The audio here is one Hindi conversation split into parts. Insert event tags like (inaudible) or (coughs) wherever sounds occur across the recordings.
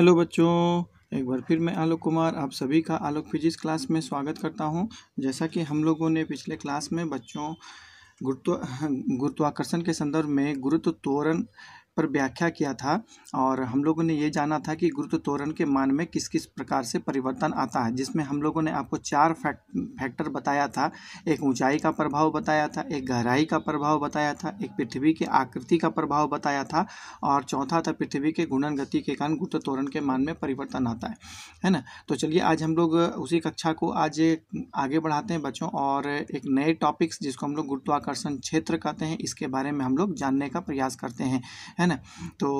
हेलो बच्चों एक बार फिर मैं आलोक कुमार आप सभी का आलोक फिजिक्स क्लास में स्वागत करता हूं जैसा कि हम लोगों ने पिछले क्लास में बच्चों गुरुत्व गुरुत्वाकर्षण के संदर्भ में गुरुत्व तोरण पर व्याख्या किया था और हम लोगों ने ये जाना था कि गुरुत्व तोरण के मान में किस किस प्रकार से परिवर्तन आता है जिसमें हम लोगों ने आपको चार फैक्टर बताया था एक ऊंचाई का प्रभाव बताया था एक गहराई का प्रभाव बताया था एक पृथ्वी की आकृति का प्रभाव बताया था और चौथा था पृथ्वी के घूर्णन गति के कारण गुरुत्व तोरण के मान में परिवर्तन आता है है ना तो चलिए आज हम लोग उसी कक्षा को आज आगे बढ़ाते हैं बच्चों और एक नए टॉपिक्स जिसको हम लोग गुरुत्वाकर्षण क्षेत्र कहते हैं इसके बारे में हम लोग जानने का प्रयास करते हैं है ना तो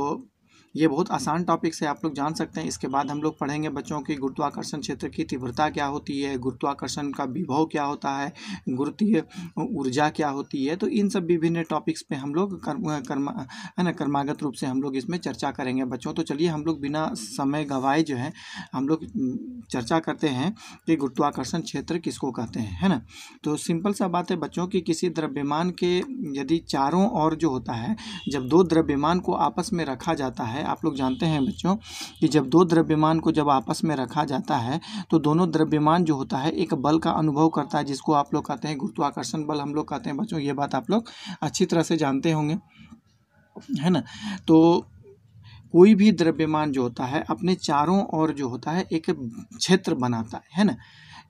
ये बहुत आसान टॉपिक्स है आप लोग जान सकते हैं इसके बाद हम लोग पढ़ेंगे बच्चों की गुरुत्वाकर्षण क्षेत्र की तीव्रता क्या होती है गुरुत्वाकर्षण का विभव क्या होता है गुरुत्वीय ऊर्जा क्या होती है तो इन सब विभिन्न टॉपिक्स पे हम लोग कर्म कर्मा है ना कर्मागत रूप से हम लोग इसमें चर्चा करेंगे बच्चों तो चलिए हम लोग बिना समय गवाए जो है हम लोग चर्चा करते हैं कि गुरुत्वाकर्षण क्षेत्र किसको कहते हैं है ना तो सिंपल सा बात है बच्चों की किसी द्रव्यमान के यदि चारों ओर जो होता है जब दो द्रव्यमान को आपस में रखा जाता है है आप लोग जानते हैं बच्चों कि जब दो द्रव्यमान को जब आपस में रखा जाता है तो दोनों द्रव्यमान जो होता है एक बल का अनुभव करता है जिसको आप लोग कहते हैं गुरुत्वाकर्षण बल हम लोग कहते हैं बच्चों ये बात आप लोग अच्छी तरह से जानते होंगे है ना तो कोई भी द्रव्यमान जो होता है अपने चारों ओर जो होता है एक क्षेत्र बनाता है है ना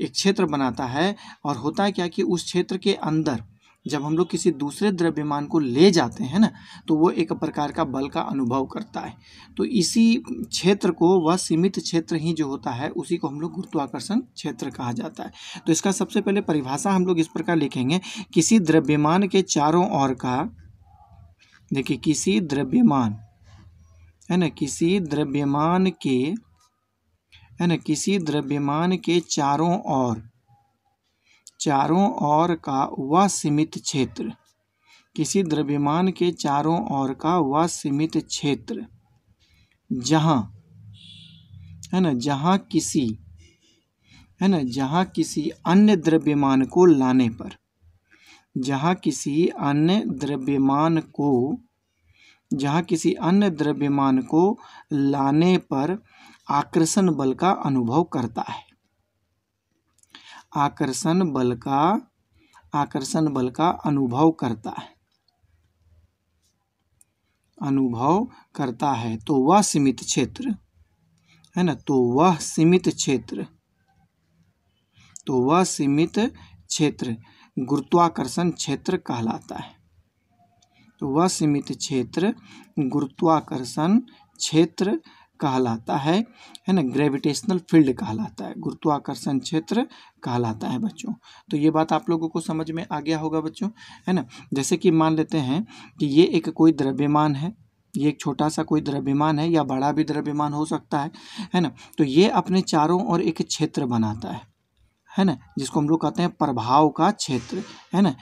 एक क्षेत्र बनाता है और होता है क्या कि उस क्षेत्र के अंदर जब हम लोग किसी दूसरे द्रव्यमान को ले जाते हैं ना तो वो एक प्रकार का बल का अनुभव करता है तो इसी क्षेत्र को वह सीमित क्षेत्र ही जो होता है उसी को हम लोग गुरुत्वाकर्षण क्षेत्र कहा जाता है तो इसका सबसे पहले परिभाषा हम लोग इस प्रकार लिखेंगे किसी द्रव्यमान के चारों ओर का देखिए किसी द्रव्यमान है ना किसी द्रव्यमान के है ना किसी द्रव्यमान के चारों ओर चारों ओर का वह सीमित क्षेत्र किसी द्रव्यमान के चारों ओर का वह सीमित क्षेत्र जहाँ है ना जहाँ किसी है ना जहाँ किसी अन्य द्रव्यमान को लाने पर जहाँ किसी अन्य द्रव्यमान को जहाँ किसी अन्य द्रव्यमान को लाने पर आकर्षण बल का अनुभव करता है आकर्षण बल का आकर्षण बल का अनुभव करता है अनुभव करता है तो वह सीमित क्षेत्र है ना तो वह सीमित क्षेत्र तो वह सीमित क्षेत्र गुरुत्वाकर्षण क्षेत्र कहलाता है तो वह सीमित क्षेत्र गुरुत्वाकर्षण क्षेत्र कहलाता है है ना ग्रेविटेशनल फील्ड कहलाता है गुरुत्वाकर्षण क्षेत्र कहलाता है बच्चों तो ये बात आप लोगों को समझ में आ गया होगा बच्चों है ना जैसे कि मान लेते हैं कि ये एक कोई द्रव्यमान है ये एक छोटा सा कोई द्रव्यमान है या बड़ा भी द्रव्यमान हो सकता है है ना तो ये अपने चारों ओर एक क्षेत्र बनाता है है ना जिसको हम लोग कहते हैं प्रभाव का क्षेत्र है ना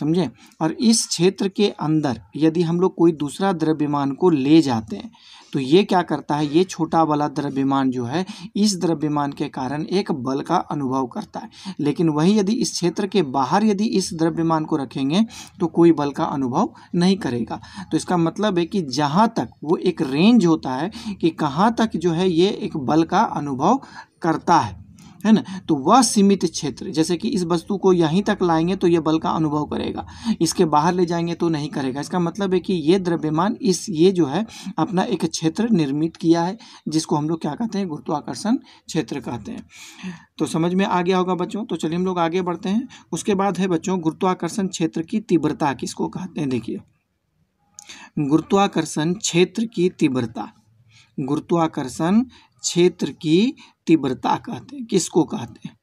समझे और इस क्षेत्र के अंदर यदि हम लोग कोई दूसरा द्रव्यमान को ले जाते हैं तो ये क्या करता है ये छोटा वाला द्रव्यमान जो है इस द्रव्यमान के कारण एक बल का अनुभव करता है लेकिन वही यदि इस क्षेत्र के बाहर यदि इस द्रव्यमान को रखेंगे तो कोई बल का अनुभव नहीं करेगा तो इसका मतलब है कि जहाँ तक वो एक रेंज होता है कि कहाँ तक जो है ये एक बल का अनुभव करता है है ना तो वह सीमित क्षेत्र जैसे कि इस वस्तु को यहीं तक लाएंगे तो यह बल का अनुभव करेगा इसके बाहर ले जाएंगे तो नहीं करेगा इसका मतलब है कि ये द्रव्यमान इस ये जो है अपना एक क्षेत्र निर्मित किया है जिसको हम लोग क्या कहते हैं गुरुत्वाकर्षण क्षेत्र कहते हैं तो समझ में आ गया होगा बच्चों तो चलिए हम लोग आगे बढ़ते हैं उसके बाद है बच्चों गुरुत्वाकर्षण क्षेत्र की तीव्रता किसको कहते हैं देखिए गुरुत्वाकर्षण क्षेत्र की तीव्रता गुरुत्वाकर्षण क्षेत्र की तीव्रता कहते हैं किसको कहते हैं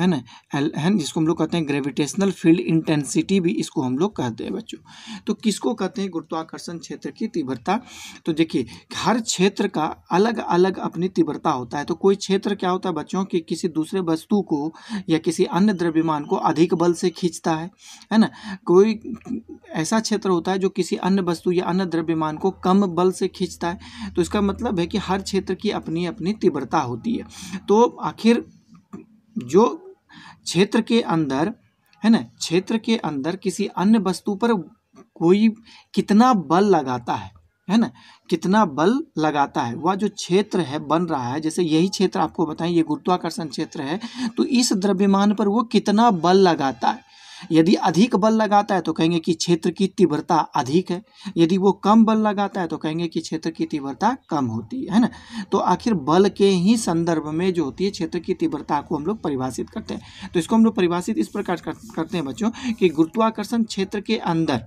है ना एल एन जिसको हम लोग कहते हैं ग्रेविटेशनल फील्ड इंटेंसिटी भी इसको हम लोग कहते हैं बच्चों तो किसको कहते हैं गुरुत्वाकर्षण क्षेत्र की तीव्रता तो देखिए हर क्षेत्र का अलग अलग अपनी तीव्रता होता है तो कोई क्षेत्र क्या होता है बच्चों कि किसी दूसरे वस्तु को या किसी अन्य द्रव्यमान को अधिक बल से खींचता है है ना कोई ऐसा क्षेत्र होता है जो किसी अन्य वस्तु या अन्य द्रव्यमान को कम बल से खींचता है तो इसका मतलब है कि हर क्षेत्र की अपनी अपनी तीव्रता होती है तो आखिर जो क्षेत्र के अंदर है ना क्षेत्र के अंदर किसी अन्य वस्तु पर कोई कितना बल लगाता है है ना कितना बल लगाता है वह जो क्षेत्र है बन रहा है जैसे यही क्षेत्र आपको बताएं ये गुरुत्वाकर्षण क्षेत्र है तो इस द्रव्यमान पर वो कितना बल लगाता है यदि अधिक बल लगाता है तो कहेंगे कि क्षेत्र की तीव्रता अधिक है यदि वो कम बल लगाता है तो कहेंगे कि क्षेत्र की तीव्रता कम होती है ना तो आखिर बल के ही संदर्भ में जो होती है क्षेत्र की तीव्रता को हम लोग परिभाषित करते हैं तो इसको हम लोग परिभाषित इस प्रकार करते हैं बच्चों कि गुरुत्वाकर्षण क्षेत्र के अंदर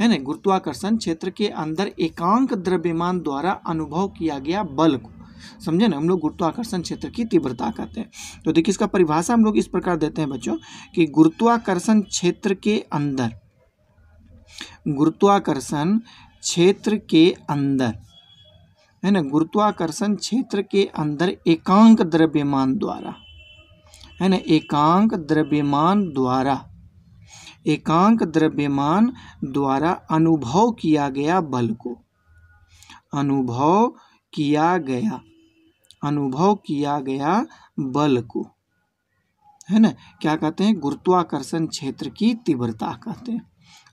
है ना गुरुत्वाकर्षण क्षेत्र के अंदर एकांक द्रव्यमान द्वारा अनुभव किया गया बल को समझे ना हम लोग गुरुत्वाकर्षण क्षेत्र की तीव्रता कहते हैं तो देखिए इसका परिभाषा हम लोग इस प्रकार देते हैं बच्चों कि गुरुत्वाकर्षण क्षेत्र के अंदर गुरुत्वाकर्षण क्षेत्र के अंदर है ना गुरुत्वाकर्षण क्षेत्र के अंदर एकांक द्रव्यमान द्वारा है ना एकांक द्रव्यमान द्वारा एकांक द्रव्यमान द्वारा अनुभव किया गया बल को अनुभव किया गया अनुभव किया गया बल को है ना क्या कहते हैं गुरुत्वाकर्षण क्षेत्र की तीव्रता कहते हैं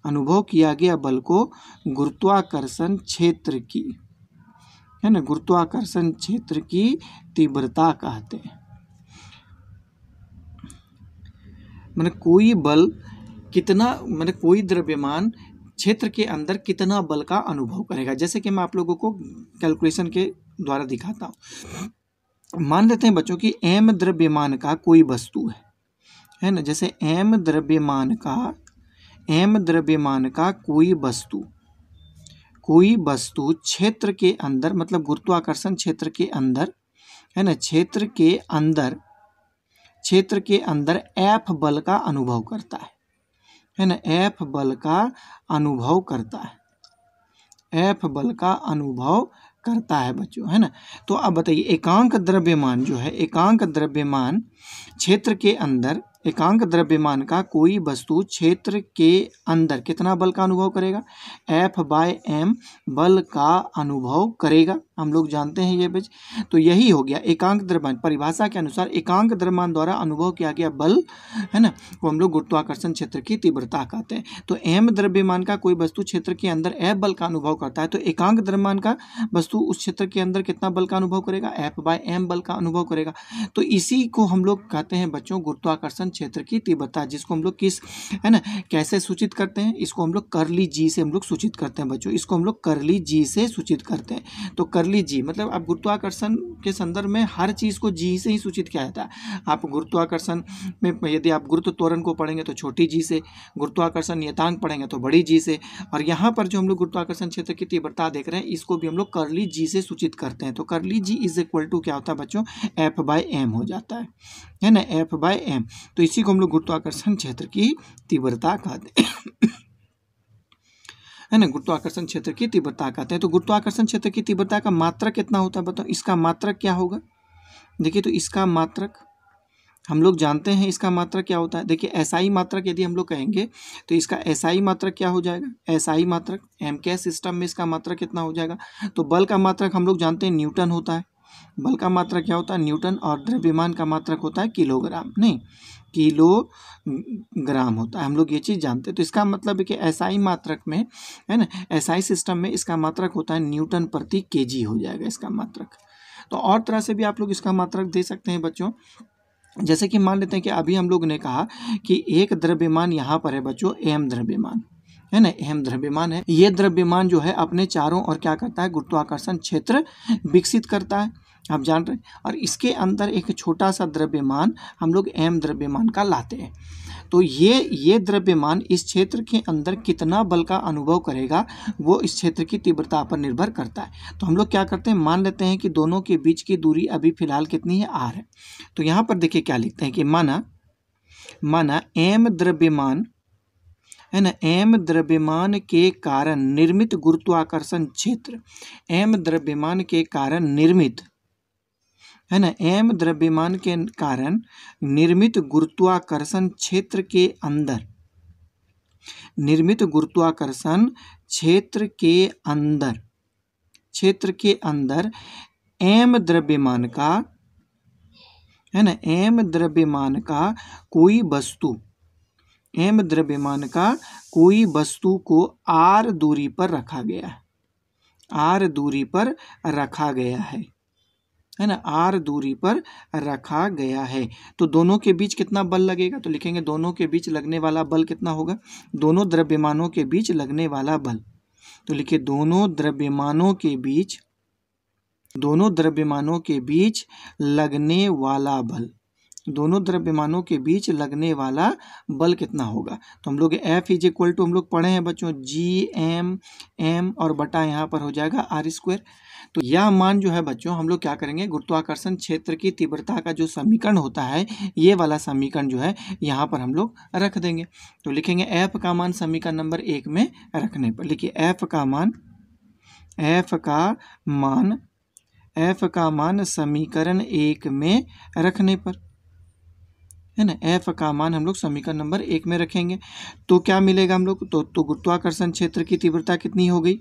अनुभव किया गया बल को गुरुत्वाकर्षण क्षेत्र की है ना गुरुत्वाकर्षण क्षेत्र की तीव्रता कहते हैं मैंने कोई बल कितना मैंने कोई द्रव्यमान क्षेत्र के अंदर कितना बल का अनुभव करेगा जैसे कि मैं आप लोगों को कैलकुलेशन के द्वारा दिखाता हूँ मान लेते हैं बच्चों कि एम द्रव्यमान का कोई वस्तु है है ना जैसे एम द्रव्यमान का एम द्रव्यमान का कोई वस्तु कोई वस्तु क्षेत्र के अंदर मतलब गुरुत्वाकर्षण क्षेत्र के अंदर है ना क्षेत्र के अंदर क्षेत्र के अंदर एफ बल का अनुभव करता है है ना एफ बल का अनुभव करता है एफ बल का अनुभव करता है बच्चों है ना तो अब बताइए एकांक द्रव्यमान जो है एकांक द्रव्यमान क्षेत्र के अंदर एकांक द्रव्यमान का कोई वस्तु क्षेत्र के अंदर कितना बल का अनुभव करेगा एफ बाय एम बल का अनुभव करेगा हम लोग जानते हैं ये बीच तो यही हो गया एकांक द्रव्यमान परिभाषा के अनुसार एकांक द्रव्यमान द्वारा अनुभव किया गया बल है ना वो हम लोग गुरुत्वाकर्षण क्षेत्र की तीव्रता कहते हैं तो एम द्रव्यमान का कोई वस्तु क्षेत्र के अंदर एफ बल का अनुभव करता है तो एकांक द्रव्यमान का वस्तु उस क्षेत्र के अंदर कितना बल का अनुभव करेगा एफ बाय एम बल का अनुभव करेगा तो इसी को हम लोग कहते हैं बच्चों गुरुत्वाकर्षण क्षेत्र की तीव्रता जिसको हम लोग किस है ना कैसे सूचित करते हैं इसको हम लोग करली जी से हम लोग सूचित करते हैं बच्चों इसको हम लोग करली जी से सूचित करते हैं तो करली जी मतलब आप गुरुत्वाकर्षण के संदर्भ में हर चीज़ को जी से ही सूचित किया जाता है आप गुरुत्वाकर्षण में यदि आप गुरुत्व त्वरण को पढ़ेंगे तो छोटी जी से गुरुत्वाकर्षण नियतांक पढ़ेंगे तो बड़ी जी से और यहाँ पर जो हम लोग गुरुत्वाकर्षण क्षेत्र की तीव्रता देख रहे हैं इसको भी हम लोग करली जी से सूचित करते हैं तो करली जी इज इक्वल टू क्या होता है बच्चों एफ बाय एम हो जाता है है ना एफ बाय एम तो तो इसी को हम लोग गुरुत्वाकर्षण क्षेत्र की तीव्रता कहते हैं है ना गुरुत्वाकर्षण क्षेत्र की तीव्रता कहते हैं तो गुरुत्वाकर्षण क्षेत्र की तीव्रता का मात्रक कितना होता है बताओ इसका मात्रक क्या होगा देखिए तो इसका मात्रक हम लोग जानते हैं इसका मात्रक क्या होता है देखिए एसआई मात्रक यदि हम लोग कहेंगे तो इसका एसआई मात्रक क्या हो जाएगा एसआई मात्रक एम के सिस्टम में इसका मात्रक कितना हो जाएगा तो बल का मात्रक हम लोग जानते हैं न्यूटन होता है बल का मात्रक क्या होता है न्यूटन और द्रव्यमान का मात्रक होता है किलोग्राम नहीं किलो ग्राम होता है हम लोग ये चीज़ जानते हैं तो इसका मतलब है कि एसआई मात्रक में है ना एसआई सिस्टम में इसका मात्रक होता है न्यूटन प्रति केजी हो जाएगा इसका मात्रक तो और तरह से भी आप लोग इसका मात्रक दे सकते हैं बच्चों जैसे कि मान लेते हैं कि अभी हम लोग ने कहा कि एक द्रव्यमान यहाँ पर है बच्चों एम द्रव्यमान है ना अहम द्रव्यमान है ये द्रव्यमान जो है अपने चारों और क्या करता है गुरुत्वाकर्षण क्षेत्र विकसित करता है आप जान रहे हैं और इसके अंदर एक छोटा सा द्रव्यमान हम लोग एम द्रव्यमान का लाते हैं तो ये ये द्रव्यमान इस क्षेत्र के अंदर कितना बल का अनुभव करेगा वो इस क्षेत्र की तीव्रता पर निर्भर करता है तो हम लोग क्या करते हैं मान लेते हैं कि दोनों के बीच की दूरी अभी फिलहाल कितनी है आर है तो यहाँ पर देखिए क्या लिखते हैं कि माना माना एम द्रव्यमान है ना एम द्रव्यमान के कारण निर्मित गुरुत्वाकर्षण क्षेत्र एम द्रव्यमान के कारण निर्मित है ना एम द्रव्यमान के कारण निर्मित गुरुत्वाकर्षण क्षेत्र के अंदर निर्मित गुरुत्वाकर्षण क्षेत्र के अंदर क्षेत्र के अंदर एम द्रव्यमान का है ना एम द्रव्यमान का कोई वस्तु एम द्रव्यमान का कोई वस्तु को आर दूरी पर रखा गया है आर दूरी पर रखा गया है है ना आर दूरी पर रखा गया है तो दोनों के बीच कितना बल लगेगा तो लिखेंगे दोनों के बीच लगने वाला बल कितना होगा दोनों द्रव्यमानों के बीच लगने वाला बल तो लिखिए दोनों द्रव्यमानों के बीच दोनों द्रव्यमानों के बीच लगने वाला बल दोनों द्रव्यमानों के बीच लगने वाला बल कितना होगा तो हम लोग एफ इज इक्वल टू हम लोग पढ़े हैं बच्चों जी एम एम और बटा यहाँ पर हो जाएगा आर स्क्वायर तो यह मान जो है बच्चों हम लोग क्या करेंगे गुरुत्वाकर्षण क्षेत्र की तीव्रता का जो समीकरण होता है ये वाला समीकरण जो है यहाँ पर हम लोग रख देंगे तो लिखेंगे एफ का मान समीकरण नंबर एक में रखने पर लिखिए एफ का मान एफ का मान एफ का मान समीकरण एक में रखने पर है ना एफ का मान हम लोग समीकरण नंबर एक में रखेंगे तो क्या मिलेगा हम लोग तो, तो गुरुत्वाकर्षण क्षेत्र की तीव्रता कितनी हो गई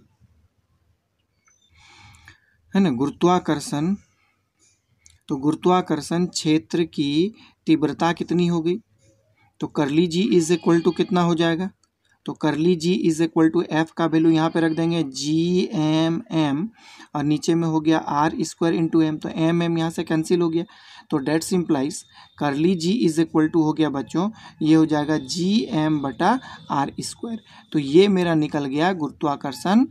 है ना गुरुत्वाकर्षण तो गुरुत्वाकर्षण क्षेत्र की तीव्रता कितनी होगी तो करली जी इज इक्वल टू कितना हो जाएगा तो करली G is equal to F का वैल्यू यहाँ पे रख देंगे जी एम एम और नीचे में हो गया आर स्क्वायर इंटू एम तो एम एम यहाँ से कैंसिल हो गया तो डेट्स इम्प्लाइज करली जी इज इक्वल टू हो गया बच्चों ये हो जाएगा जी एम बटा आर स्क्वायर तो ये मेरा निकल गया गुरुत्वाकर्षण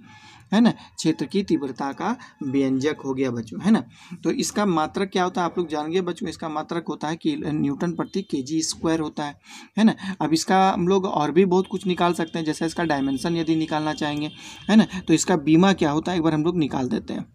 है ना क्षेत्र की तीव्रता का व्यंजक हो गया बच्चों है ना तो इसका मात्रक क्या होता है आप लोग जान गए बच्चों इसका मात्रक होता है कि न्यूटन प्रति के जी स्क्वायर होता है है ना अब इसका हम लोग और भी बहुत कुछ निकाल सकते हैं जैसे इसका डायमेंशन यदि निकालना चाहेंगे है ना तो इसका बीमा क्या होता है एक बार हम लोग निकाल देते हैं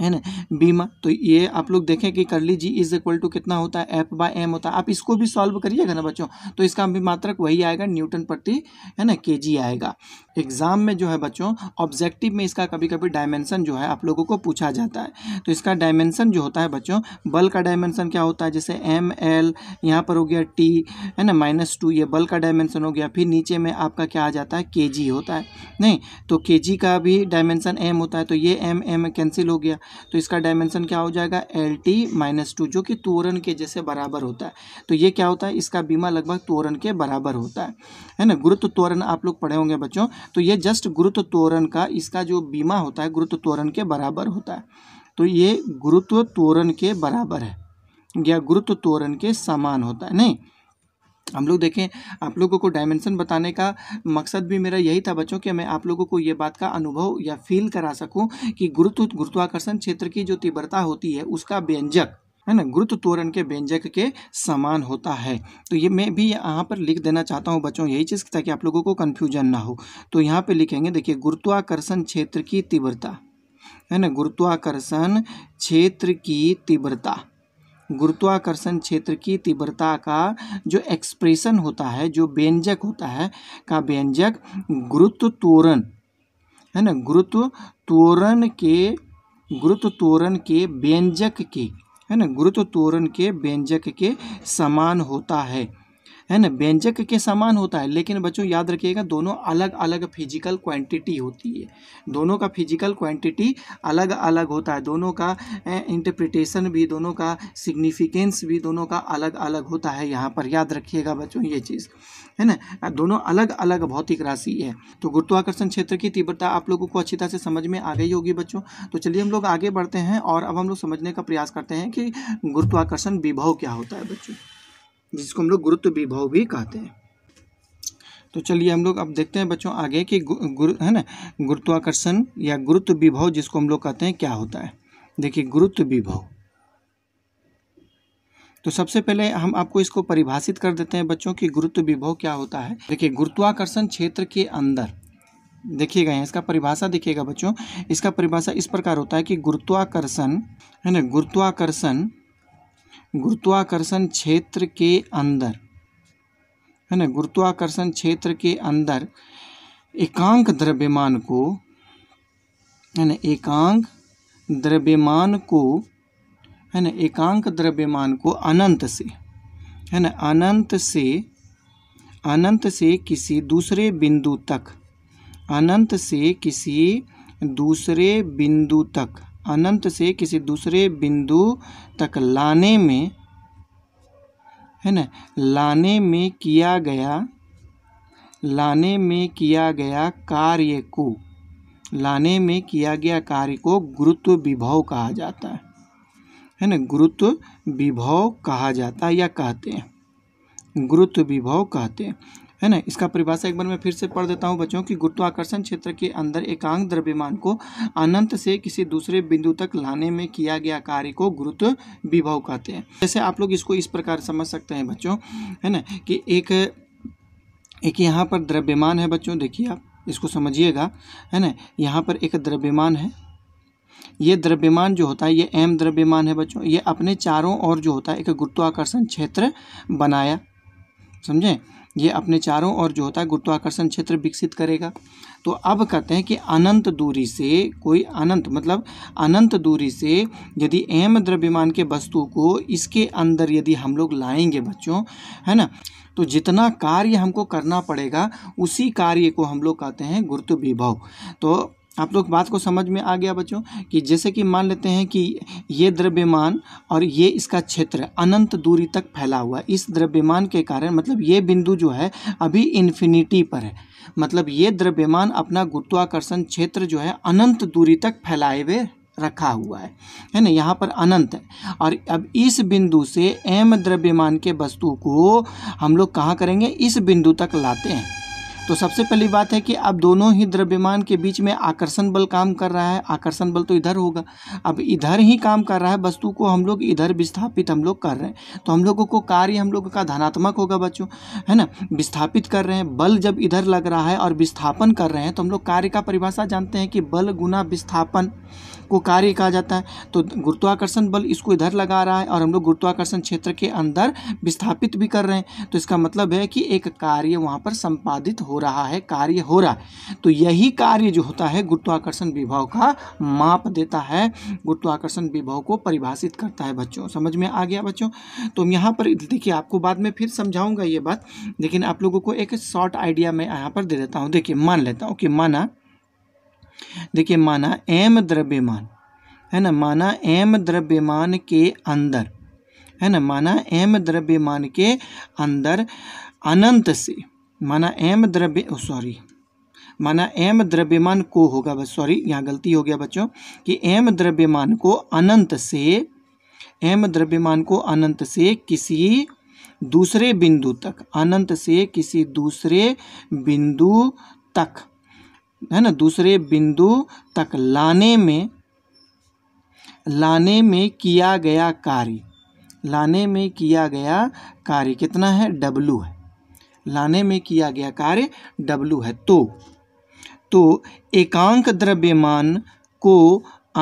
है ना बीमा तो ये आप लोग देखें कि कर जी इज इक्वल टू कितना होता है एफ बाय एम होता है आप इसको भी सॉल्व करिएगा ना बच्चों तो इसका भी मात्रक वही आएगा न्यूटन प्रति है ना के जी आएगा एग्जाम में जो है बच्चों ऑब्जेक्टिव में इसका कभी कभी डायमेंशन जो है आप लोगों को पूछा जाता है तो इसका डायमेंशन जो होता है बच्चों बल का डायमेंशन क्या होता है जैसे एम एल यहाँ पर हो गया टी है ना माइनस टू ये बल का डायमेंशन हो गया फिर नीचे में आपका क्या आ जाता है के जी होता है नहीं तो के जी का भी डायमेंशन एम होता है तो ये एम एम कैंसिल हो गया दिया तो इसका डायमेंसन क्या हो जाएगा एल टी माइनस टू जो कि तोरण के जैसे बराबर होता है तो ये क्या होता है इसका बीमा लगभग तोरण के बराबर होता है है ना गुरुत्व तोरण आप लोग पढ़े होंगे बच्चों तो ये जस्ट गुरुत्व तोरण का इसका जो बीमा होता है गुरुत्व तोरण के बराबर होता है तो ये गुरुत्व तोरण के बराबर है या गुरुत्व तोरण के समान होता है नहीं हम लोग देखें आप लोगों को डायमेंशन बताने का मकसद भी मेरा यही था बच्चों कि मैं आप लोगों को ये बात का अनुभव या फील करा सकूं कि गुरुत्व गुरुत्वाकर्षण क्षेत्र की जो तीव्रता होती है उसका व्यंजक है ना गुरुत्व त्वरण के व्यंजक के समान होता है तो ये मैं भी यहाँ पर लिख देना चाहता हूँ बच्चों यही चीज़ ताकि आप लोगों को कन्फ्यूजन ना हो तो यहाँ पर लिखेंगे देखिए गुरुत्वाकर्षण क्षेत्र की तीव्रता है ना गुरुत्वाकर्षण क्षेत्र की तीव्रता गुरुत्वाकर्षण क्षेत्र की तीव्रता का जो एक्सप्रेशन होता है जो व्यंजक होता है का व्यंजक गुरुत्व तोरण है ना गुरुत्व तोरण के गुरुत्व तोरण के व्यंजक के है ना गुरुत्व तोरण के व्यंजक के समान होता है है ना व्यंजक के समान होता है लेकिन बच्चों याद रखिएगा दोनों अलग अलग फिजिकल क्वांटिटी होती है दोनों का फिजिकल क्वांटिटी अलग अलग होता है दोनों का इंटरप्रिटेशन भी दोनों का सिग्निफिकेंस भी दोनों का अलग अलग होता है यहाँ पर याद रखिएगा बच्चों ये चीज़ है ना दोनों अलग अलग भौतिक राशि है तो गुरुत्वाकर्षण क्षेत्र की तीव्रता आप लोगों को अच्छी तरह से समझ में आ गई होगी बच्चों तो चलिए हम लोग आगे बढ़ते हैं और अब हम लोग समझने का प्रयास करते हैं कि गुरुत्वाकर्षण विभव क्या होता है बच्चों जिसको हम लोग गुरुत्व विभव भी कहते हैं तो चलिए हम लोग अब देखते हैं बच्चों आगे कि गुरु है ना गुरुत्वाकर्षण या गुरुत्व विभव जिसको हम लोग कहते हैं क्या होता है देखिए गुरुत्व विभव तो सबसे पहले हम आपको इसको परिभाषित कर देते हैं बच्चों कि गुरुत्व विभव क्या होता है देखिए गुरुत्वाकर्षण क्षेत्र के अंदर देखिएगा यहाँ इसका परिभाषा देखिएगा बच्चों इसका परिभाषा इस प्रकार होता है कि गुरुत्वाकर्षण है ना गुरुत्वाकर्षण गुरुत्वाकर्षण क्षेत्र के अंदर है ना गुरुत्वाकर्षण क्षेत्र के अंदर एकांक द्रव्यमान को है ना एकांक द्रव्यमान को है ना एकांक द्रव्यमान को अनंत से है ना अनंत से अनंत से किसी दूसरे बिंदु तक अनंत से किसी दूसरे बिंदु तक अनंत से किसी दूसरे बिंदु तक लाने में है ना लाने में किया गया लाने में किया गया कार्य को लाने में किया गया कार्य को गुरुत्व विभव कहा जाता है है ना गुरुत्व विभव कहा जाता है या कहते हैं गुरुत्व विभव कहते हैं है ना इसका परिभाषा एक बार मैं फिर से पढ़ देता हूँ बच्चों की गुरुत्वाकर्षण क्षेत्र के अंदर एकांक द्रव्यमान को अनंत से किसी दूसरे बिंदु तक लाने में किया गया कार्य को गुरुत्व विभव कहते हैं जैसे आप लोग इसको इस प्रकार समझ सकते हैं बच्चों है ना कि एक एक यहाँ पर द्रव्यमान है बच्चों देखिए आप इसको समझिएगा है ना यहाँ पर एक द्रव्यमान है ये द्रव्यमान जो होता है ये एम द्रव्यमान है बच्चों ये अपने चारों ओर जो होता है एक गुरुत्वाकर्षण क्षेत्र बनाया समझें ये अपने चारों ओर जो होता है गुरुत्वाकर्षण क्षेत्र विकसित करेगा तो अब कहते हैं कि अनंत दूरी से कोई अनंत मतलब अनंत दूरी से यदि एम द्रव्यमान के वस्तु को इसके अंदर यदि हम लोग लाएंगे बच्चों है ना तो जितना कार्य हमको करना पड़ेगा उसी कार्य को हम लोग कहते हैं गुरुत्व विभव तो आप लोग बात को समझ में आ गया बच्चों कि जैसे कि मान लेते हैं कि ये द्रव्यमान और ये इसका क्षेत्र अनंत दूरी तक फैला हुआ है इस द्रव्यमान के कारण मतलब ये बिंदु जो है अभी इन्फिनिटी पर है मतलब ये द्रव्यमान अपना गुरुत्वाकर्षण क्षेत्र जो है अनंत दूरी तक फैलाए हुए रखा हुआ है है ना यहाँ पर अनंत है और अब इस बिंदु से एम द्रव्यमान के वस्तु को हम लोग कहाँ करेंगे इस बिंदु तक लाते हैं तो सबसे पहली बात है कि अब दोनों ही द्रव्यमान के बीच में आकर्षण बल काम कर रहा है आकर्षण बल तो इधर होगा अब इधर ही काम कर रहा है वस्तु को हम लोग इधर विस्थापित हम लोग कर रहे हैं तो हम लोगों को कार्य हम लोगों का धनात्मक होगा बच्चों है ना विस्थापित कर रहे हैं बल जब इधर लग रहा है और विस्थापन कर रहे हैं तो हम लोग कार्य का परिभाषा जानते हैं कि बल गुना विस्थापन को कार्य कहा जाता है तो गुरुत्वाकर्षण बल इसको इधर लगा रहा है और हम लोग गुरुत्वाकर्षण क्षेत्र के अंदर विस्थापित भी कर रहे हैं तो इसका मतलब है कि एक कार्य वहाँ पर संपादित हो रहा है कार्य हो रहा है तो यही कार्य जो होता है गुरुत्वाकर्षण विभव का माप देता है गुरुत्वाकर्षण विभव को परिभाषित करता है बच्चों समझ में आ गया बच्चों तो यहाँ पर देखिए आपको बाद में फिर समझाऊंगा ये बात लेकिन आप लोगों को एक शॉर्ट आइडिया मैं यहाँ पर दे देता हूँ देखिए मान लेता हूँ कि माना देखिए माना एम द्रव्यमान है ना माना एम द्रव्यमान के अंदर है ना माना एम द्रव्यमान के अंदर अनंत से माना एम द्रव्य सॉरी माना एम द्रव्यमान को होगा बस सॉरी यहाँ गलती हो गया बच्चों कि एम द्रव्यमान को अनंत से एम द्रव्यमान को अनंत से किसी दूसरे बिंदु तक अनंत से किसी दूसरे बिंदु तक है ना दूसरे बिंदु तक लाने में लाने में किया गया कार्य लाने में किया गया कार्य कितना है डब्लू है लाने में किया गया कार्य डब्लू है तो तो एकांक द्रव्यमान को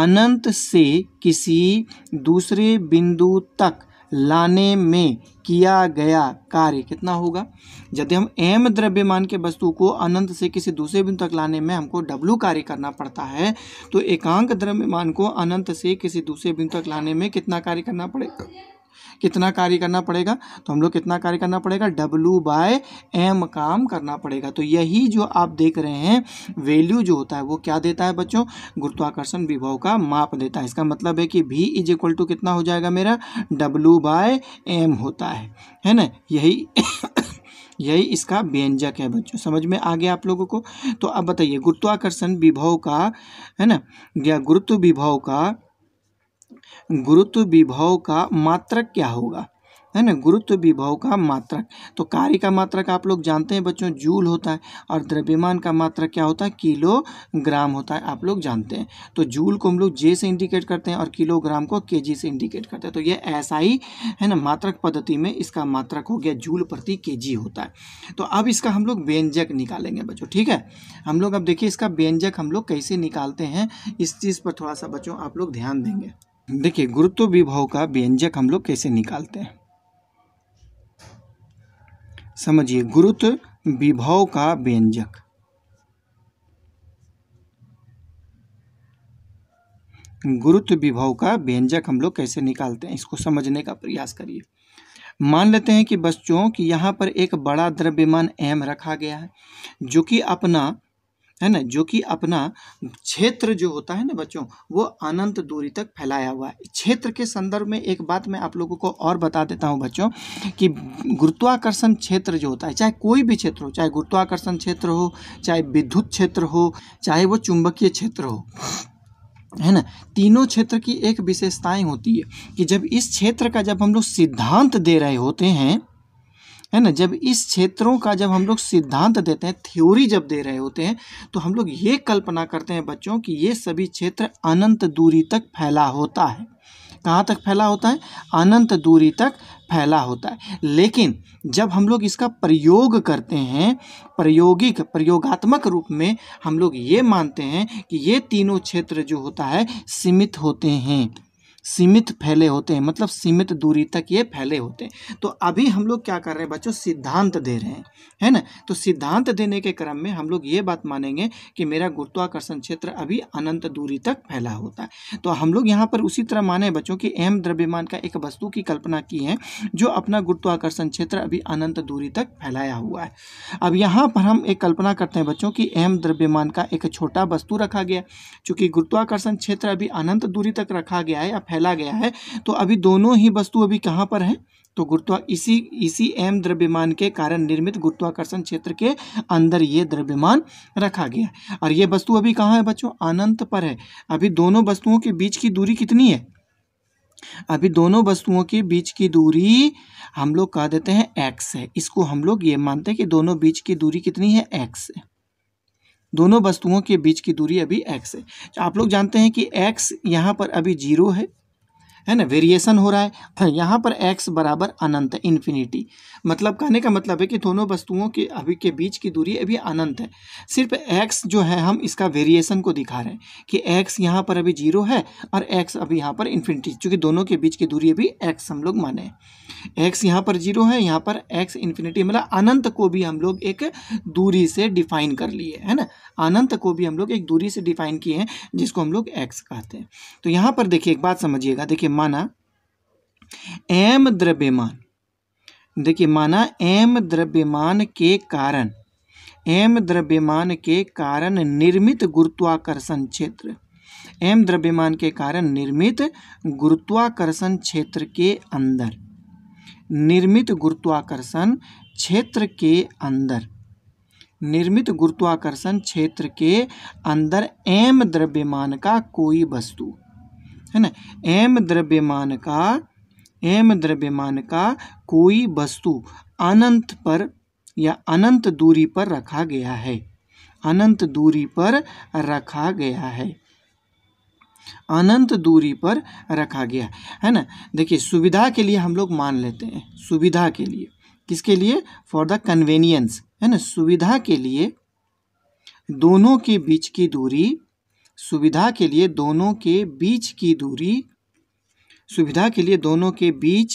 अनंत से किसी दूसरे बिंदु तक लाने में किया गया कार्य कितना होगा यदि हम एम द्रव्यमान के वस्तु को अनंत से किसी दूसरे बिंदु तक लाने में हमको डब्लू कार्य करना पड़ता है तो एकांक द्रव्यमान को अनंत से किसी दूसरे बिंदु तक लाने में कितना कार्य करना पड़ेगा कितना कार्य करना पड़ेगा तो हम लोग कितना कार्य करना पड़ेगा डब्लू बाय एम काम करना पड़ेगा तो यही जो आप देख रहे हैं वैल्यू जो होता है वो क्या देता है बच्चों गुरुत्वाकर्षण विभव का माप देता है इसका मतलब है कि भी इज इक्वल टू कितना हो जाएगा मेरा W बाय एम होता है है ना यही (coughs) यही इसका व्यंजक है बच्चों समझ में आ गया आप लोगों को तो अब बताइए गुरुत्वाकर्षण विभव का है ना या गुरुत्व विभव का गुरुत्व विभव का मात्रक क्या होगा है ना गुरुत्व विभव का मात्रक तो कार्य का मात्रक आप लोग जानते हैं बच्चों जूल होता है और द्रव्यमान का मात्रक क्या होता है किलोग्राम होता है आप लोग जानते हैं तो जूल को हम लोग जे से इंडिकेट करते हैं और किलोग्राम को के जी से इंडिकेट करते हैं तो ये ऐसा ही है ना मात्रक पद्धति में इसका मात्रक हो गया जूल प्रति के जी होता है तो अब इसका हम लोग व्यंजक निकालेंगे बच्चों ठीक है हम लोग अब देखिए इसका व्यंजक हम लोग कैसे निकालते हैं इस चीज़ पर थोड़ा सा बच्चों आप लोग ध्यान देंगे देखिए गुरुत्व विभव का व्यंजक हम लोग कैसे निकालते हैं समझिए गुरुत्व विभव का व्यंजक गुरुत्व विभव का व्यंजक हम लोग कैसे निकालते हैं इसको समझने का प्रयास करिए मान लेते हैं कि बच्चों कि यहाँ पर एक बड़ा द्रव्यमान एम रखा गया है जो कि अपना है ना जो कि अपना क्षेत्र जो होता है ना बच्चों वो अनंत दूरी तक फैलाया हुआ है क्षेत्र के संदर्भ में एक बात मैं आप लोगों को और बता देता हूँ बच्चों कि गुरुत्वाकर्षण क्षेत्र जो होता है चाहे कोई भी क्षेत्र हो चाहे गुरुत्वाकर्षण क्षेत्र हो चाहे विद्युत क्षेत्र हो चाहे वो चुंबकीय क्षेत्र हो है ना तीनों क्षेत्र की एक विशेषताएँ होती है कि जब इस क्षेत्र का जब हम लोग सिद्धांत दे रहे होते हैं है ना जब इस क्षेत्रों का जब हम लोग सिद्धांत देते हैं थ्योरी जब दे रहे होते हैं तो हम लोग ये कल्पना करते हैं बच्चों कि ये सभी क्षेत्र अनंत दूरी तक फैला होता है कहाँ तक फैला होता है अनंत दूरी तक फैला होता है लेकिन जब हम लोग इसका प्रयोग करते हैं प्रयोगिक प्रयोगात्मक रूप में हम लोग ये मानते हैं कि ये तीनों क्षेत्र जो होता है सीमित होते हैं सीमित फैले होते हैं मतलब सीमित दूरी तक ये फैले होते हैं तो अभी हम लोग क्या कर रहे हैं बच्चों सिद्धांत दे रहे हैं है ना तो सिद्धांत देने के क्रम में हम लोग ये बात मानेंगे कि मेरा गुरुत्वाकर्षण क्षेत्र अभी अनंत दूरी तक फैला होता है तो हम लोग यहाँ पर उसी तरह माने बच्चों की एम द्रव्यमान का एक वस्तु की कल्पना की है जो अपना गुरुत्वाकर्षण क्षेत्र अभी अनंत दूरी तक फैलाया हुआ है अब यहाँ पर हम एक कल्पना करते हैं बच्चों की एम द्रव्यमान का एक छोटा वस्तु रखा गया चूंकि गुरुत्वाकर्षण क्षेत्र अभी अनंत दूरी तक रखा गया है या फैला गया है तो अभी दोनों ही वस्तु अभी कहाँ पर है तो गुरुत्वा इसी इसी एम द्रव्यमान के कारण निर्मित गुरुत्वाकर्षण क्षेत्र के अंदर ये द्रव्यमान रखा गया और ये वस्तु अभी कहाँ है बच्चों अनंत पर है अभी दोनों वस्तुओं के बीच की दूरी कितनी है अभी दोनों वस्तुओं के बीच की दूरी हम लोग कह देते हैं एक्स है इसको हम लोग ये मानते हैं कि दोनों बीच की दूरी कितनी है एक्स है दोनों वस्तुओं के बीच की दूरी अभी एक्स है आप लोग जानते हैं कि एक्स यहाँ पर अभी जीरो है है ना वेरिएशन हो रहा है हाँ, यहाँ पर एक्स बराबर अनंत है इन्फिनिटी मतलब कहने का मतलब है कि दोनों वस्तुओं के अभी के बीच की दूरी अभी अनंत है सिर्फ एक्स जो है हम इसका वेरिएशन को दिखा रहे हैं कि एक्स यहाँ पर अभी जीरो है और एक्स अभी यहाँ पर इन्फिनिटी चूँकि दोनों के बीच की दूरी अभी एक्स हम लोग माने एक्स यहाँ पर जीरो है यहाँ पर एक्स इन्फिनिटी मतलब अनंत को भी हम लोग एक दूरी से डिफाइन कर लिए है ना अनंत को भी हम लोग एक दूरी से डिफाइन किए हैं जिसको हम लोग एक्स कहते हैं तो यहाँ पर देखिए एक बात समझिएगा देखिए माना एम द्रव्यमान देखिए माना एम द्रव्यमान के कारण एम द्रव्यमान के कारण निर्मित गुरुत्वाकर्षण क्षेत्र एम द्रव्यमान के कारण निर्मित गुरुत्वाकर्षण क्षेत्र के अंदर निर्मित गुरुत्वाकर्षण क्षेत्र के अंदर निर्मित गुरुत्वाकर्षण क्षेत्र के अंदर एम द्रव्यमान का कोई वस्तु है ना एम द्रव्यमान का एम द्रव्यमान का कोई वस्तु अनंत पर या अनंत दूरी पर रखा गया है अनंत दूरी पर रखा गया है अनंत दूरी पर रखा गया है ना देखिए सुविधा के लिए हम लोग मान लेते हैं सुविधा के लिए किसके लिए फॉर द कन्वीनियंस है ना सुविधा के लिए दोनों के बीच की दूरी सुविधा के लिए दोनों के बीच की दूरी सुविधा के लिए दोनों के बीच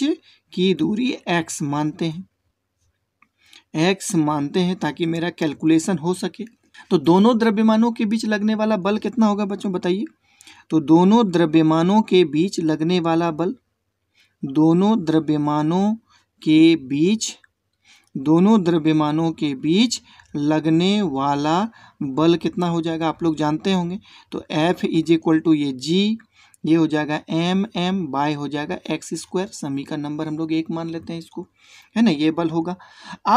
की दूरी एक्स मानते हैं एक्स मानते हैं ताकि मेरा कैलकुलेशन हो सके तो दोनों द्रव्यमानों के बीच लगने वाला बल कितना होगा बच्चों बताइए तो दोनों द्रव्यमानों के बीच लगने वाला बल दोनों द्रव्यमानों के बीच दोनों द्रव्यमानों के बीच लगने वाला बल कितना हो जाएगा आप लोग जानते होंगे तो F इज इक्वल टू ये G ये हो जाएगा एम एम बाय हो जाएगा एक्स स्क्वायर समी का नंबर हम लोग एक मान लेते हैं इसको है ना ये बल होगा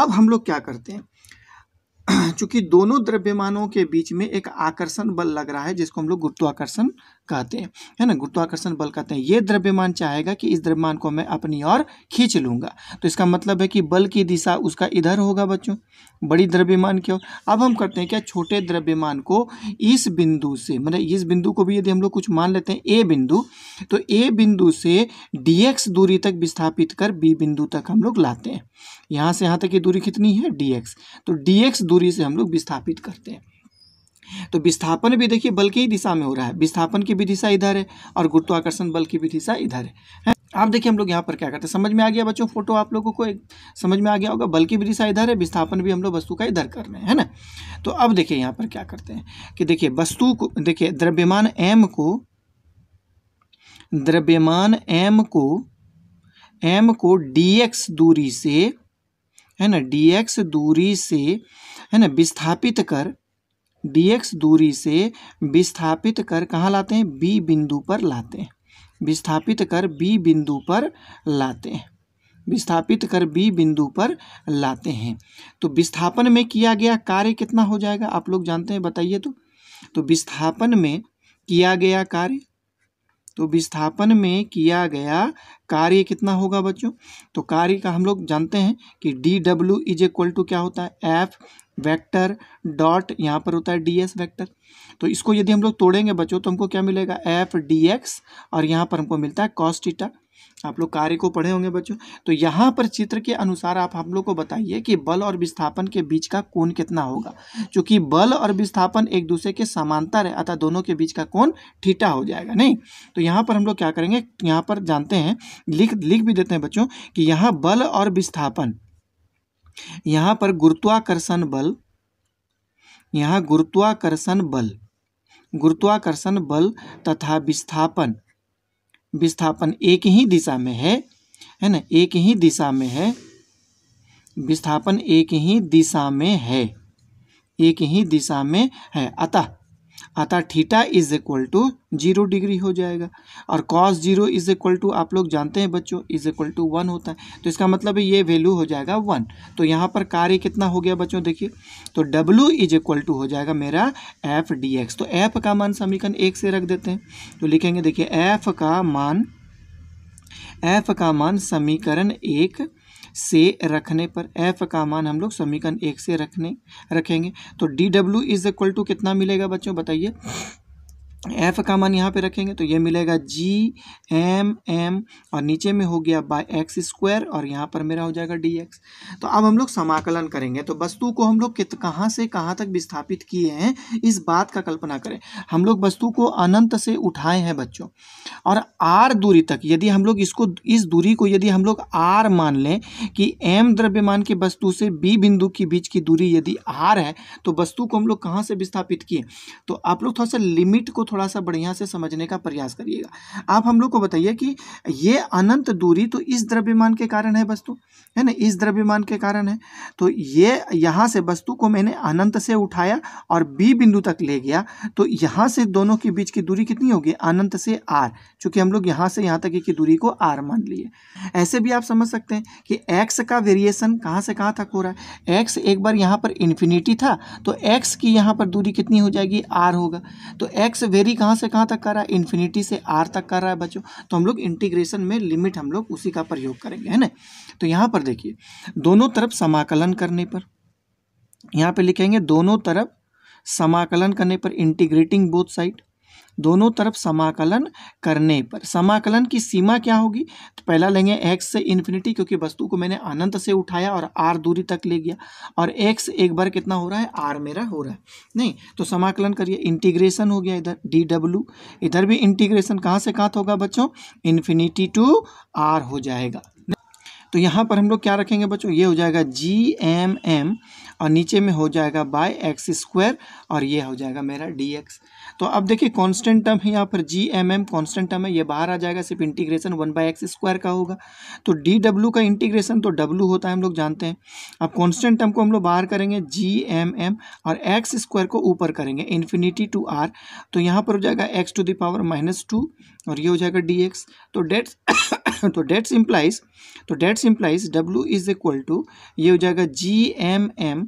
अब हम लोग क्या करते हैं (clears throat) चूंकि दोनों द्रव्यमानों के बीच में एक आकर्षण बल लग रहा है जिसको हम लोग गुरुत्वाकर्षण कहते हैं है ना गुरुत्वाकर्षण बल कहते हैं ये द्रव्यमान चाहेगा कि इस द्रव्यमान को मैं अपनी ओर खींच लूँगा तो इसका मतलब है कि बल की दिशा उसका इधर होगा बच्चों बड़ी द्रव्यमान की ओर अब हम करते हैं क्या छोटे द्रव्यमान को इस बिंदु से मतलब इस बिंदु को भी यदि हम लोग कुछ मान लेते हैं ए बिंदु तो ए बिंदु से डीएक्स दूरी तक विस्थापित कर बी बिंदु तक हम लोग लाते हैं यहाँ से यहाँ तक की दूरी कितनी है डी तो डीएक्स दूरी से हम लोग विस्थापित करते हैं तो विस्थापन भी देखिए बल की ही दिशा में हो रहा है विस्थापन की भी दिशा इधर है और गुरुत्वाकर्षण बल की भी दिशा इधर है, आप देखिए हम लोग यहाँ पर क्या करते हैं समझ में आ गया बच्चों फोटो आप लोगों को एक समझ में आ गया होगा बल्कि भी दिशा इधर है विस्थापन भी हम लोग वस्तु का इधर कर रहे हैं है ना तो अब देखिए यहाँ पर क्या करते हैं कि देखिए वस्तु को देखिए द्रव्यमान एम को द्रव्यमान एम को एम को डीएक्स दूरी से है ना डीएक्स दूरी से है ना विस्थापित कर dx दूरी से विस्थापित कर कहाँ लाते हैं b बिंदु पर लाते हैं विस्थापित कर b बिंदु पर लाते हैं विस्थापित कर b बिंदु पर लाते हैं तो विस्थापन में किया गया कार्य कितना हो जाएगा आप लोग जानते हैं बताइए तो तो विस्थापन में किया गया कार्य तो विस्थापन में किया गया कार्य कितना होगा बच्चों तो कार्य का हम लोग जानते हैं कि D W is equal to क्या होता है एफ वेक्टर डॉट यहाँ पर होता है डी एस वैक्टर तो इसको यदि हम लोग तोड़ेंगे बच्चों तो हमको क्या मिलेगा एफ डी एक्स और यहाँ पर हमको मिलता है कॉस टीटा आप लोग कार्य को पढ़े होंगे बच्चों तो यहाँ पर चित्र के अनुसार आप हम लोग को बताइए कि बल और विस्थापन के बीच का कोण कितना होगा क्योंकि बल और विस्थापन एक दूसरे के समांतर है अतः दोनों के बीच का कोण ठीठा हो जाएगा नहीं तो यहाँ पर हम लोग क्या करेंगे यहाँ पर जानते हैं लिख लिख भी देते हैं बच्चों कि यहाँ बल और विस्थापन यहाँ पर गुरुत्वाकर्षण बल यहाँ गुरुत्वाकर्षण बल गुरुत्वाकर्षण बल तथा विस्थापन विस्थापन एक ही दिशा में है है ना एक ही दिशा में है विस्थापन एक ही दिशा में है एक ही दिशा में है अतः अतः theta is equal to zero degree हो जाएगा और cos zero is equal to आप लोग जानते हैं बच्चों इज इक्वल टू वन होता है तो इसका मतलब ये वैल्यू हो जाएगा वन तो यहाँ पर कार्य कितना हो गया बच्चों देखिए तो डब्ल्यू इज इक्वल टू हो जाएगा मेरा एफ डी एक्स तो एफ का मान समीकरण एक से रख देते हैं तो लिखेंगे देखिए एफ का मान एफ का मान समीकरण एक से रखने पर एफ का मान हम लोग समीकरण एक से रखने रखेंगे तो D W is equal to कितना मिलेगा बच्चों बताइए एफ का मान यहाँ पे रखेंगे तो ये मिलेगा जी एम एम और नीचे में हो गया बाय एक्स स्क्वायर और यहाँ पर मेरा हो जाएगा डी एक्स तो अब हम लोग समाकलन करेंगे तो वस्तु को हम लोग कित कहाँ से कहाँ तक विस्थापित किए हैं इस बात का कल्पना करें हम लोग वस्तु को अनंत से उठाए हैं बच्चों और आर दूरी तक यदि हम लोग इसको इस दूरी को यदि हम लोग आर मान लें कि एम द्रव्यमान की वस्तु से बी बिंदु के बीच की दूरी यदि आर है तो वस्तु को हम लोग कहाँ से विस्थापित किए तो आप लोग थोड़ा सा लिमिट को थोड़ा सा बढ़िया से समझने का प्रयास करिएगा आप हम लोग को बताइए कि ये अनंत दूरी तो इस द्रव्यमान के कारण है वस्तु है ना इस द्रव्यमान के कारण है तो ये यहाँ से वस्तु को मैंने अनंत से उठाया और बी बिंदु तक ले गया तो यहाँ से दोनों के बीच की दूरी कितनी होगी अनंत से आर चूँकि हम लोग यहाँ से यहाँ तक की दूरी को आर मान लिए ऐसे भी आप समझ सकते हैं कि एक्स का वेरिएशन कहाँ से कहाँ तक हो रहा है एक्स एक बार यहाँ पर इन्फिनिटी था तो एक्स की यहाँ पर दूरी कितनी हो जाएगी आर होगा तो एक्स देरी कहाँ से कहाँ तक कर रहा है इन्फिनिटी से आर तक कर रहा है बच्चों तो हम लोग इंटीग्रेशन में लिमिट हम लोग उसी का प्रयोग करेंगे है ना तो यहाँ पर देखिए दोनों तरफ समाकलन करने पर यहाँ पर लिखेंगे दोनों तरफ समाकलन करने पर इंटीग्रेटिंग बोथ साइड दोनों तरफ समाकलन करने पर समाकलन की सीमा क्या होगी तो पहला लेंगे एक्स से इन्फिनिटी क्योंकि वस्तु को मैंने अनंत से उठाया और आर दूरी तक ले गया और एक्स एक बार कितना हो रहा है आर मेरा हो रहा है नहीं तो समाकलन करिए इंटीग्रेशन हो गया इधर डी डब्ल्यू इधर भी इंटीग्रेशन कहाँ से कहाँ होगा बच्चों इन्फिनिटी टू आर हो जाएगा तो यहाँ पर हम लोग क्या रखेंगे बच्चों ये हो जाएगा जी एम एम और नीचे में हो जाएगा बाय एक्स स्क्वायर और ये हो जाएगा मेरा डी एक्स तो अब देखिए कांस्टेंट टर्म है यहाँ पर G M M constant term है ये बाहर आ जाएगा सिर्फ integration one by X square का होगा तो डी डब्ल्यू का इंटीग्रेशन तो डब्ल्यू होता है हम लोग जानते हैं अब कॉन्स्टेंट टर्म को हम लोग बाहर करेंगे जी एम एम और एक्स स्क्वायर को ऊपर करेंगे इन्फिनिटी टू आर तो यहाँ पर हो जाएगा X to the power minus two और ये हो जाएगा डी एक्स तो डेट्स (laughs) तो डेट्स इम्प्लाइज तो that's implies W is equal to ये हो जाएगा जी एम एम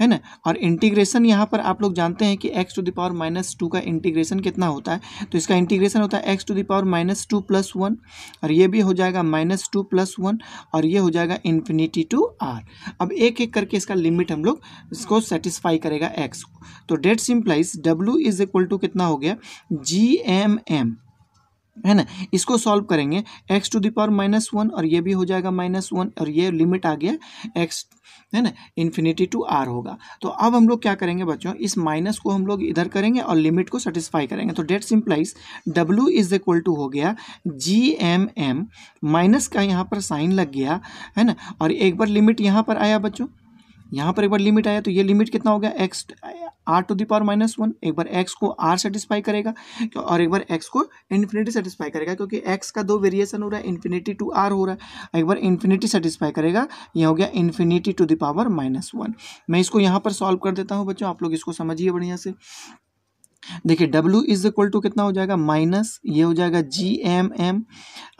है ना और इंटीग्रेशन यहाँ पर आप लोग जानते हैं कि X to the power minus two का इंटीग्रेशन कितना होता है तो इसका इंटीग्रेशन होता है X to the power minus two plus one और ये भी हो जाएगा माइनस टू प्लस वन और ये हो जाएगा इन्फिनिटी टू आर अब एक एक करके इसका लिमिट हम लोग इसको सेटिस्फाई करेगा एक्स को तो that's implies W is equal to कितना हो गया जी एम एम है ना इसको सॉल्व करेंगे X to the power minus one और ये भी हो जाएगा माइनस वन और ये लिमिट आ गया एक्स है ना इन्फिनिटी टू आर होगा तो अब हम लोग क्या करेंगे बच्चों इस माइनस को हम लोग इधर करेंगे और लिमिट को सेटिस्फाई करेंगे तो that implies W is equal to हो गया जी एम एम माइनस का यहाँ पर साइन लग गया है ना और एक बार लिमिट यहाँ पर आया बच्चों यहाँ पर एक बार लिमिट आया तो ये लिमिट कितना हो गया X R to the power minus one एक बार एक्स को आर सेटिस्फाई करेगा और एक बार एक्स को इन्फिनिटी सेटिस्फाई करेगा क्योंकि एक्स का दो वेरिएशन हो रहा है इन्फिनिटी टू आर हो रहा है एक बार इन्फिनिटी सेटिस्फाई करेगा ये हो गया infinity to the power minus one मैं इसको यहाँ पर सॉल्व कर देता हूँ बच्चों आप लोग इसको समझिए बढ़िया से देखिए W इज इक्वल टू कितना हो जाएगा माइनस ये हो जाएगा जी एम एम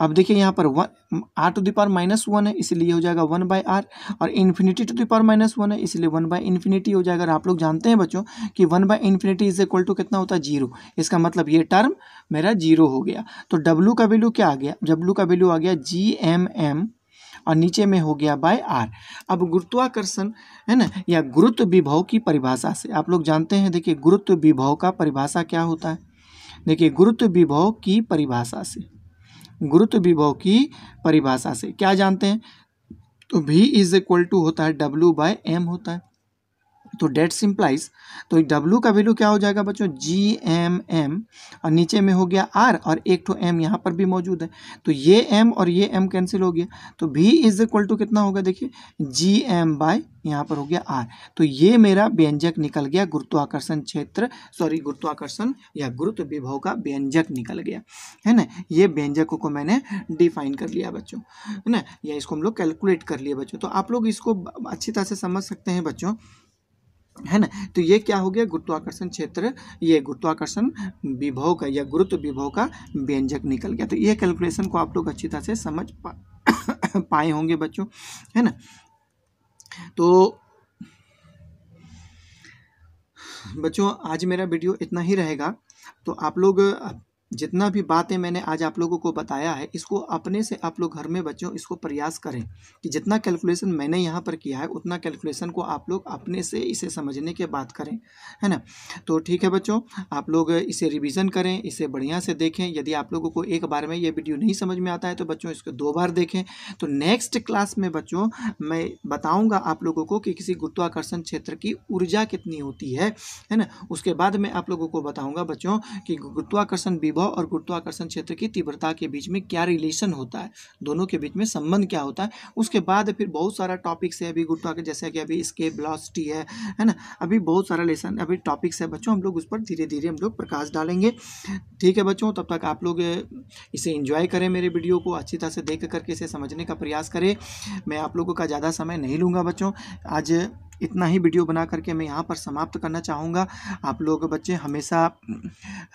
अब देखिए यहाँ पर one R to the power minus one है इसलिए हो जाएगा वन बाई आर और infinity to the power minus one है इसलिए वन बाई इन्फिनिटी हो जाएगा और आप लोग जानते हैं बच्चों कि one by infinity is equal to कितना होता है जीरो इसका मतलब ये टर्म मेरा जीरो हो गया तो डब्लू का वैल्यू क्या आ गया डब्लू का वैल्यू आ गया जी एम एम और नीचे में हो गया बाय आर अब गुरुत्वाकर्षण है ना या गुरुत्व विभव की परिभाषा से आप लोग जानते हैं देखिए गुरुत्व विभव का परिभाषा क्या होता है देखिए गुरुत्व विभव की परिभाषा से गुरुत्व विभव की परिभाषा से क्या जानते हैं तो भी इज इक्वल टू होता है डब्ल्यू बाय एम होता है तो डेट्स इम्प्लाइज तो डब्ल्यू का वैल्यू क्या हो जाएगा बच्चों जी एम एम और नीचे में हो गया आर और एक तो एम यहाँ पर भी मौजूद है तो ये एम और ये एम कैंसिल हो गया तो भी इज इक्वल टू कितना होगा देखिए जी एम बाय यहाँ पर हो गया आर तो ये मेरा व्यंजक निकल गया गुरुत्वाकर्षण क्षेत्र सॉरी गुरुत्वाकर्षण या गुरुत्व विभव का व्यंजक निकल गया है ना ये व्यंजकों को मैंने डिफाइन कर लिया बच्चों है ना या इसको हम लोग कैलकुलेट कर लिए बच्चों तो आप लोग इसको अच्छी तरह से समझ सकते हैं बच्चों है ना तो ये क्या हो गया गुरुत्वाकर्षण क्षेत्र ये गुरुत्वाकर्षण विभव का या गुरुत्व विभव का व्यंजक निकल गया तो ये कैलकुलेशन को आप लोग अच्छी तरह से समझ पा, (coughs) पाए होंगे बच्चों है ना तो बच्चों आज मेरा वीडियो इतना ही रहेगा तो आप लोग जितना भी बातें मैंने आज आप लोगों को बताया है इसको अपने से आप लोग घर में बच्चों इसको प्रयास करें कि जितना कैलकुलेशन मैंने यहाँ पर किया है उतना कैलकुलेशन को आप लोग अपने से इसे समझने के बात करें है ना तो ठीक है बच्चों आप लोग इसे रिविज़न करें इसे बढ़िया से देखें यदि आप लोगों को एक बार में ये वीडियो नहीं समझ में आता है तो बच्चों इसको दो बार देखें तो नेक्स्ट क्लास में बच्चों मैं बताऊँगा आप लोगों को कि किसी गुरुत्वाकर्षण क्षेत्र की ऊर्जा कितनी होती है है ना उसके बाद मैं आप लोगों को बताऊँगा बच्चों कि गुरुत्वाकर्षण विभव का और गुरुत्वाकर्षण क्षेत्र की तीव्रता के बीच में क्या रिलेशन होता है दोनों के बीच में संबंध क्या होता है उसके बाद फिर बहुत सारा टॉपिक्स है अभी गुरुत्वाकर्षण जैसे कि अभी इसके ब्लॉसिटी है है ना अभी बहुत सारा लेसन अभी टॉपिक्स है बच्चों हम लोग उस पर धीरे धीरे हम लोग प्रकाश डालेंगे ठीक है बच्चों तब तक आप लोग इसे इंजॉय करें मेरे वीडियो को अच्छी तरह से देख करके इसे समझने का प्रयास करें मैं आप लोगों का ज़्यादा समय नहीं लूँगा बच्चों आज इतना ही वीडियो बना करके मैं यहाँ पर समाप्त करना चाहूँगा आप लोग बच्चे हमेशा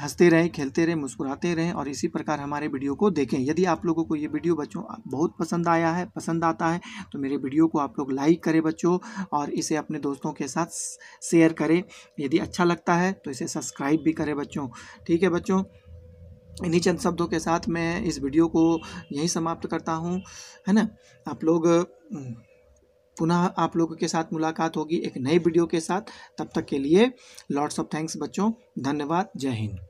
हंसते रहें खेलते रहें मुस्कुराते रहें और इसी प्रकार हमारे वीडियो को देखें यदि आप लोगों को ये वीडियो बच्चों बहुत पसंद आया है पसंद आता है तो मेरे वीडियो को आप लोग लाइक करें बच्चों और इसे अपने दोस्तों के साथ शेयर करें यदि अच्छा लगता है तो इसे सब्सक्राइब भी करें बच्चों ठीक है बच्चों इन्हीं चंद शब्दों के साथ मैं इस वीडियो को यहीं समाप्त करता हूँ है ना आप लोग पुनः आप लोगों के साथ मुलाकात होगी एक नए वीडियो के साथ तब तक के लिए लॉट्स ऑफ थैंक्स बच्चों धन्यवाद जय हिंद